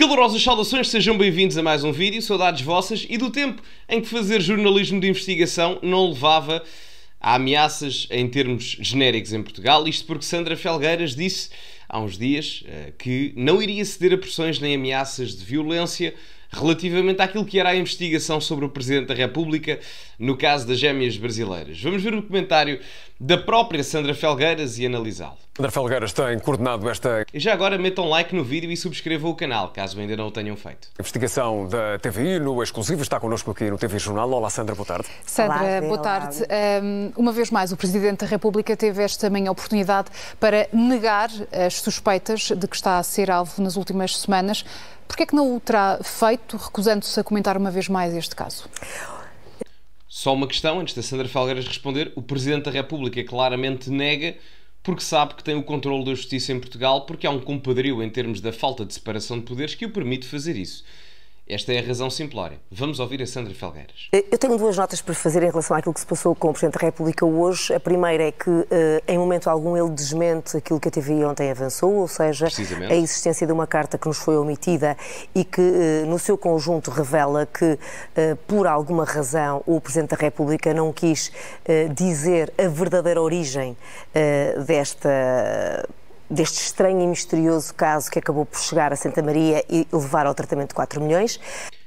Calorosas saudações, sejam bem-vindos a mais um vídeo, saudades vossas e do tempo em que fazer jornalismo de investigação não levava a ameaças em termos genéricos em Portugal, isto porque Sandra Felgueiras disse há uns dias eh, que não iria ceder a pressões nem ameaças de violência relativamente àquilo que era a investigação sobre o Presidente da República no caso das gêmeas brasileiras. Vamos ver o comentário da própria Sandra Felgueiras e analisá-lo. André Felgueiras tem coordenado esta. já agora metam like no vídeo e subscrevam o canal, caso ainda não o tenham feito. A investigação da TVI no exclusivo está connosco aqui no TV Jornal. Olá, Sandra, boa tarde. Sandra, Olá, boa tarde. Hum, uma vez mais, o Presidente da República teve esta manhã oportunidade para negar as suspeitas de que está a ser alvo nas últimas semanas. que é que não o terá feito, recusando-se a comentar uma vez mais este caso? Só uma questão, antes da Sandra Felgueiras responder, o Presidente da República claramente nega porque sabe que tem o controle da justiça em Portugal, porque há um compadrio em termos da falta de separação de poderes que o permite fazer isso. Esta é a razão simplória. Vamos ouvir a Sandra Felgueiras. Eh, eu tenho duas notas para fazer em relação àquilo que se passou com o Presidente da República hoje. A primeira é que, eh, em momento algum, ele desmente aquilo que a TV ontem avançou, ou seja, a existência de uma carta que nos foi omitida e que, eh, no seu conjunto, revela que, por alguma razão, o Presidente da República não quis dizer a verdadeira origem desta deste estranho e misterioso caso que acabou por chegar a Santa Maria e levar ao tratamento de 4 milhões.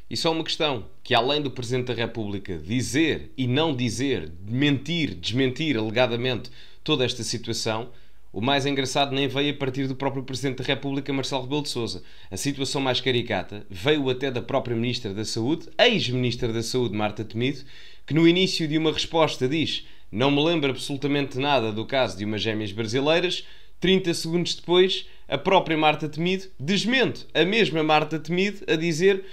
E só uma questão, que além do Presidente da República dizer e não dizer, mentir, desmentir alegadamente toda esta situação, o mais engraçado nem veio a partir do próprio Presidente da República, Marcelo Rebelo de Sousa. A situação mais caricata veio até da própria Ministra da Saúde, ex-Ministra da Saúde, Marta Temido, que no início de uma resposta diz não me lembro absolutamente nada do caso de umas gêmeas brasileiras, 30 segundos depois, a própria Marta Temido desmente a mesma Marta Temido a dizer: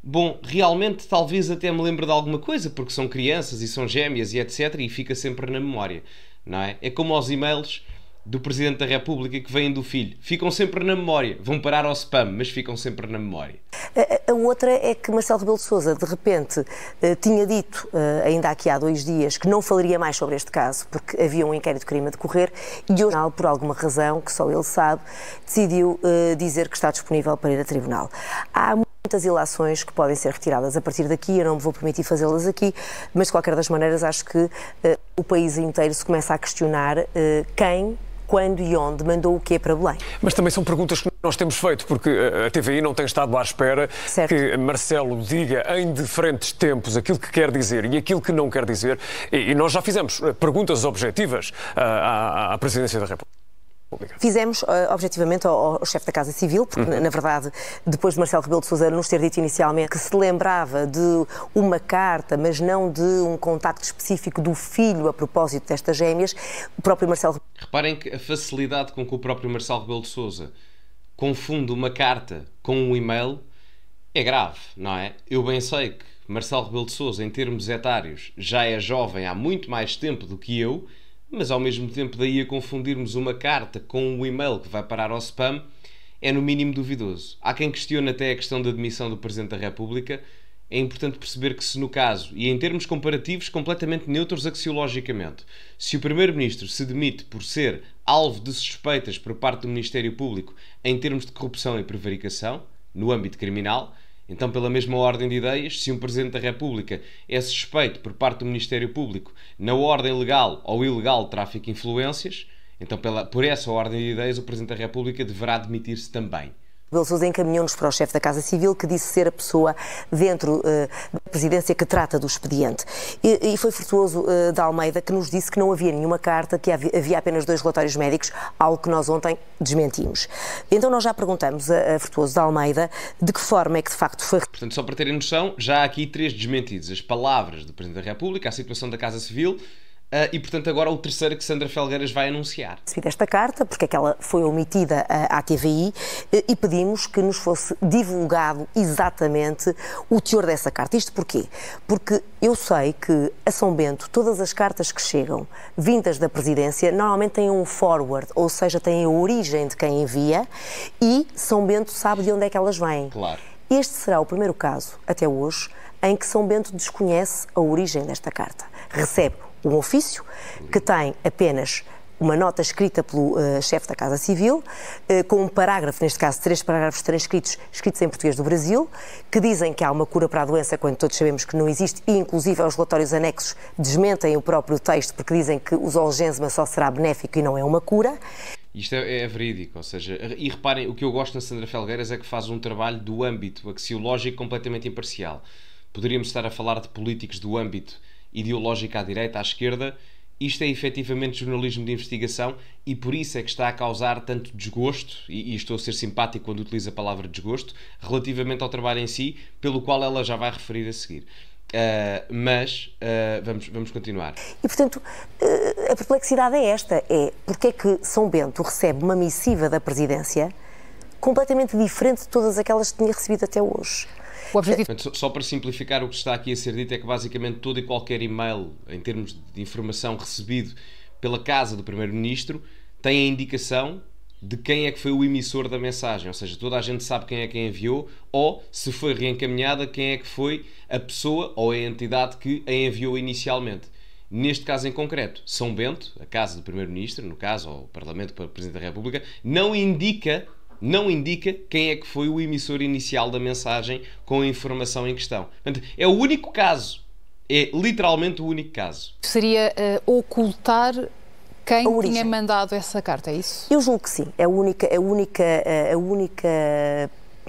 Bom, realmente talvez até me lembre de alguma coisa, porque são crianças e são gêmeas e etc. E fica sempre na memória, não é? É como aos e-mails do Presidente da República que vêm do filho. Ficam sempre na memória. Vão parar ao spam, mas ficam sempre na memória. A, a outra é que Marcelo Rebelo de Sousa, de repente, eh, tinha dito, eh, ainda aqui há dois dias, que não falaria mais sobre este caso, porque havia um inquérito de crime a decorrer, e hoje, por alguma razão, que só ele sabe, decidiu eh, dizer que está disponível para ir a tribunal. Há muitas ilações que podem ser retiradas a partir daqui, eu não me vou permitir fazê-las aqui, mas de qualquer das maneiras acho que o país inteiro se começa a questionar uh, quem quando e onde mandou o quê para Belém. Mas também são perguntas que nós temos feito, porque eh, a TVI não tem estado à espera certo. que Marcelo diga em diferentes tempos aquilo que quer dizer e aquilo que não quer dizer. E nós já fizemos eh, perguntas objetivas eh, à, à Presidência da República. Obrigado. Fizemos uh, objetivamente ao, ao, chefe da Casa Civil, porque, uhum. na, verdade, depois de Marcelo Rebelo de Sousa nos ter dito inicialmente que se lembrava de uma carta, mas não de um contacto específico do filho a propósito destas gêmeas, o próprio Marcelo... Reparem que a facilidade com que o próprio Marcelo Rebelo de Sousa confunde uma carta com um e-mail é grave, não é? Eu bem sei que Marcelo Rebelo de Sousa, em termos etários, já é jovem há muito mais tempo do que eu, mas ao mesmo tempo daí a confundirmos uma carta com um e-mail que vai parar ao spam é no mínimo duvidoso. Há quem questione até a questão da demissão do Presidente da República. É importante perceber que, se no caso, e em termos comparativos completamente neutros axiologicamente, se o Primeiro-Ministro se demite por ser alvo de suspeitas por parte do Ministério Público em termos de corrupção e prevaricação, no âmbito criminal, então, pela mesma ordem de ideias, se um Presidente da República é suspeito por parte do Ministério Público na ordem legal ou ilegal de tráfico de influências, então, pela, por essa ordem de ideias, o Presidente da República deverá demitir-se também. Rebelo Sousa encaminhou-nos para o chefe da Casa Civil, que disse ser a pessoa dentro uh, da presidência que trata do expediente. E, e foi Furtuoso uh, eh, da Almeida que nos disse que não havia nenhuma carta, que havia, havia, apenas dois relatórios médicos, algo que nós ontem desmentimos. Então nós já perguntamos a, a Frutuoso da Almeida de que forma é que de facto foi. Portanto, só para terem noção, já há aqui três desmentidos: as palavras do Presidente da República, a situação da Casa Civil Uh, e, portanto, agora o terceiro que Sandra Felgueiras vai anunciar. Recebi esta carta, porque aquela é foi omitida ah, à, à TVI, ah, e pedimos que nos fosse divulgado exatamente o teor dessa carta. Isto porquê? Porque eu sei que a São Bento, todas as cartas que chegam, vindas da presidência, normalmente têm um forward, ou seja, têm a origem de quem envia, e São Bento sabe de onde é que elas vêm. Claro. Este será o primeiro caso, até hoje, em que São Bento desconhece a origem desta carta. Recebe um ofício que tem apenas uma nota escrita pelo uh, chefe da Casa Civil, uh, com um parágrafo, neste caso três parágrafos transcritos, escritos em português do Brasil, que dizem que há uma cura para a doença, quando todos sabemos que não existe, e inclusive os relatórios anexos desmentem o próprio texto, porque dizem que o zoolgensma só será benéfico e não é uma cura. Isto é, é, verídico, ou seja, e reparem, o que eu gosto na Sandra Felgueiras é que faz um trabalho do âmbito axiológico completamente imparcial. Poderíamos estar a falar de políticos do âmbito ideológica à direita, à esquerda. Isto é efetivamente jornalismo de investigação e por isso é que está a causar tanto desgosto, e, e estou a ser simpático quando utilizo a palavra desgosto, relativamente ao trabalho em si, pelo qual ela já vai referir a seguir. Uh, mas uh, vamos, vamos continuar. E portanto, uh, a perplexidade é esta: é porque é que São Bento recebe uma missiva da presidência completamente diferente de todas aquelas que tinha recebido até hoje? Objetivo... Só para simplificar, o que está aqui a ser dito é que basicamente todo e qualquer e-mail, em termos de informação recebido pela casa do Primeiro-Ministro, tem a indicação de quem é que foi o emissor da mensagem, ou seja, toda a gente sabe quem é que enviou, ou se foi reencaminhada, quem é que foi a pessoa ou a entidade que a enviou inicialmente. Neste caso em concreto, São Bento, a casa do Primeiro-Ministro, no caso, ou o Parlamento para o Presidente da República, não indica não indica quem é que foi o emissor inicial da mensagem com a informação em questão. Portanto, é o único caso, é literalmente o único caso. Seria uh, ocultar quem tinha mandado essa carta, é isso? Eu julgo que sim. É a única, a única, eh, a única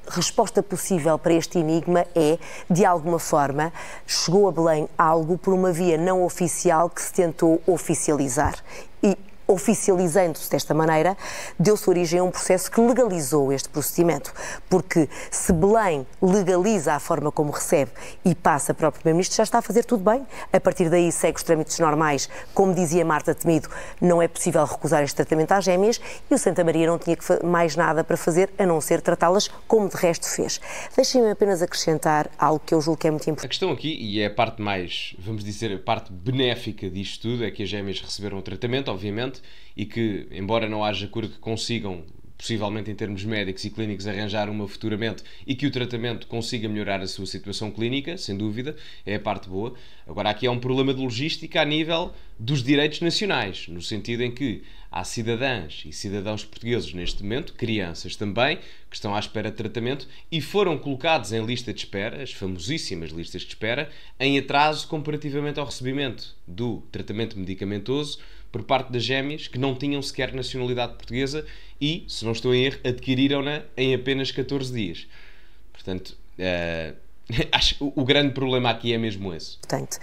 resposta possível para este enigma é, de alguma forma, chegou a Belém algo por uma via não oficial que se tentou oficializar. E oficializando-se desta maneira, deu-se origem a um processo que legalizou este procedimento. Porque se Belém legaliza a forma como recebe e passa para o Primeiro-Ministro, já está a fazer tudo bem. A partir daí segue os trâmites normais. Como dizia Marta Temido, não é possível recusar este tratamento às gêmeas e o Santa Maria não tinha mais nada para fazer a não ser tratá-las como de resto fez. Deixem-me apenas acrescentar algo que eu julgo que é muito importante. A questão aqui, e é a parte mais, vamos dizer, a parte benéfica disto tudo, é que as gêmeas receberam o tratamento, obviamente e que, embora não haja cura que consigam, possivelmente em termos médicos e clínicos, arranjar uma futuramente e que o tratamento consiga melhorar a sua situação clínica, sem dúvida, é a parte boa. Agora, aqui há um problema de logística a nível dos direitos nacionais, no sentido em que há cidadãs e cidadãos portugueses neste momento, crianças também, que estão à espera de tratamento e foram colocados em lista de espera, as famosíssimas listas de espera, em atraso comparativamente ao recebimento do tratamento medicamentoso por parte das gêmeas que não tinham sequer nacionalidade portuguesa e, se não estou em erro, adquiriram-na em apenas 14 dias. Portanto, uh, Acho que o grande problema aqui é mesmo esse. Portanto,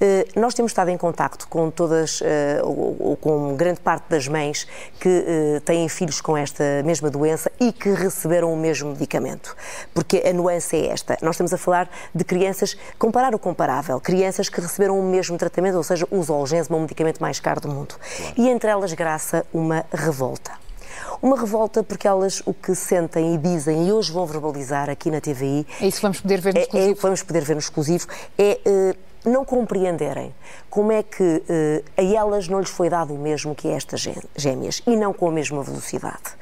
eh, nós temos estado em contacto com todas, eh, ou com grande parte das mães que eh, têm filhos com esta mesma doença e que receberam o mesmo medicamento. Porque a nuance é esta. Nós estamos a falar de crianças, comparar o comparável, crianças que receberam o mesmo tratamento, ou seja, o Zolgensma, o medicamento mais caro do mundo. Claro. E entre elas graça uma revolta. Uma revolta porque elas o que sentem e dizem e hoje vão verbalizar aqui na TVI. É, é, é isso que vamos poder ver no exclusivo. É, é, vamos poder ver no exclusivo. É não compreenderem como é que uh, a elas não lhes foi dado o mesmo que a estas gêmeas e não com a mesma velocidade.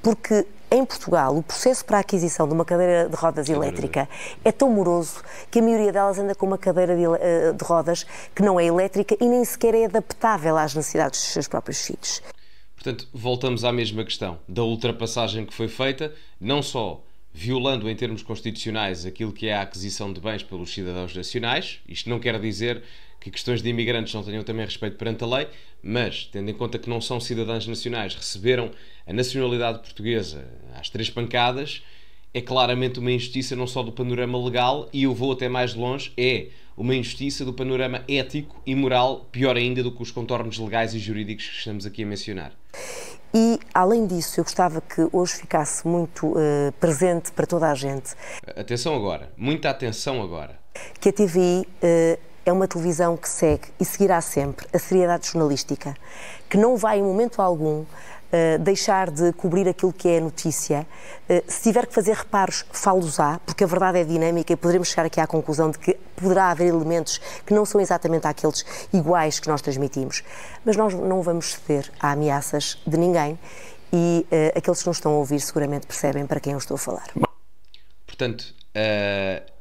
Porque em Portugal, o processo para a aquisição de uma cadeira de rodas elétrica é tão moroso que a maioria delas anda com uma cadeira de, eh, de rodas que não é elétrica e nem sequer é adaptável às necessidades dos seus próprios filhos. Portanto, voltamos à mesma questão da ultrapassagem que foi feita, não só violando em termos constitucionais aquilo que é a aquisição de bens pelos cidadãos nacionais, isto não quer dizer que questões de imigrantes não tenham também respeito perante a lei, mas, tendo em conta que não são cidadãos nacionais, receberam a nacionalidade portuguesa às três pancadas, é claramente uma injustiça não só do panorama legal, e eu vou até mais longe, é uma injustiça do panorama ético e moral, pior ainda do que os contornos legais e jurídicos que estamos aqui a mencionar. E, além disso, eu gostava que hoje ficasse muito uh, presente para toda a gente. Atenção agora, muita atenção agora. Que a TVI uh, eh, é uma televisão que segue e seguirá sempre a seriedade jornalística, que não vai em momento algum eh, deixar de cobrir aquilo que é notícia. Eh, se tiver que fazer reparos, falos á porque a verdade é dinâmica e poderemos chegar aqui à conclusão de que poderá haver elementos que não são exatamente aqueles iguais que nós transmitimos. Mas nós não vamos ceder a ameaças de ninguém e uh, aqueles que nos estão a ouvir seguramente percebem para quem eu estou a falar. Portanto,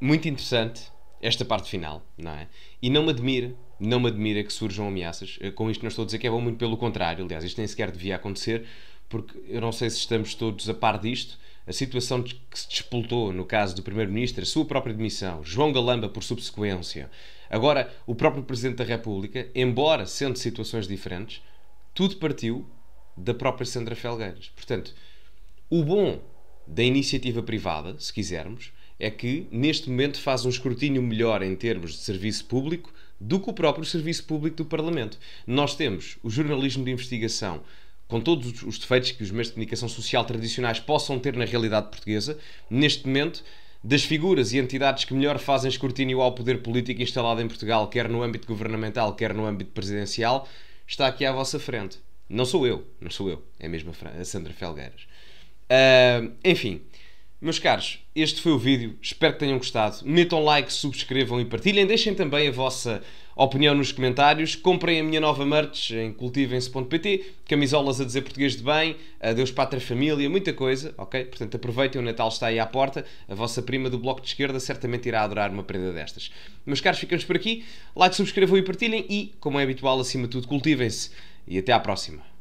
muito interessante esta parte final, não é? E não me admira não me admira que surjam ameaças. Eh, com isto não estou a dizer que é bom, muito pelo contrário. Aliás, isto nem sequer devia acontecer, porque eu não sei se estamos todos a par disto. A situação que se despoltou no caso do Primeiro-Ministro, a sua própria demissão, João Galamba por subsequência, agora o próprio Presidente da República, embora sendo situações diferentes, tudo partiu da própria Sandra Felgueiras. Portanto, o bom da iniciativa privada, se quisermos, é que neste momento faz um escrutínio melhor em termos de serviço público do que o próprio Serviço Público do Parlamento. Nós temos o jornalismo de investigação com todos os defeitos que os meios de comunicação social tradicionais possam ter na realidade portuguesa, neste momento, das figuras e entidades que melhor fazem escrutínio ao poder político instalado em Portugal, quer no âmbito governamental, quer no âmbito presidencial, está aqui à vossa frente. Não sou eu, não sou eu, é mesmo a Sandra Felgueiras. Uh, enfim, meus caros, este foi o vídeo, espero que tenham gostado. Metam like, subscrevam e partilhem. Deixem também a vossa opinião nos comentários. Comprem a minha nova merch em cultivem-se.pt, camisolas a dizer português de bem, adeus pátria família, muita coisa, ok? Portanto, aproveitem, o Natal está aí à porta. A vossa prima do Bloco de Esquerda certamente irá adorar uma prenda destas. Meus caros, ficamos por aqui. Like, subscrevam e partilhem e, como é habitual, acima de tudo, cultivem-se. E até à próxima.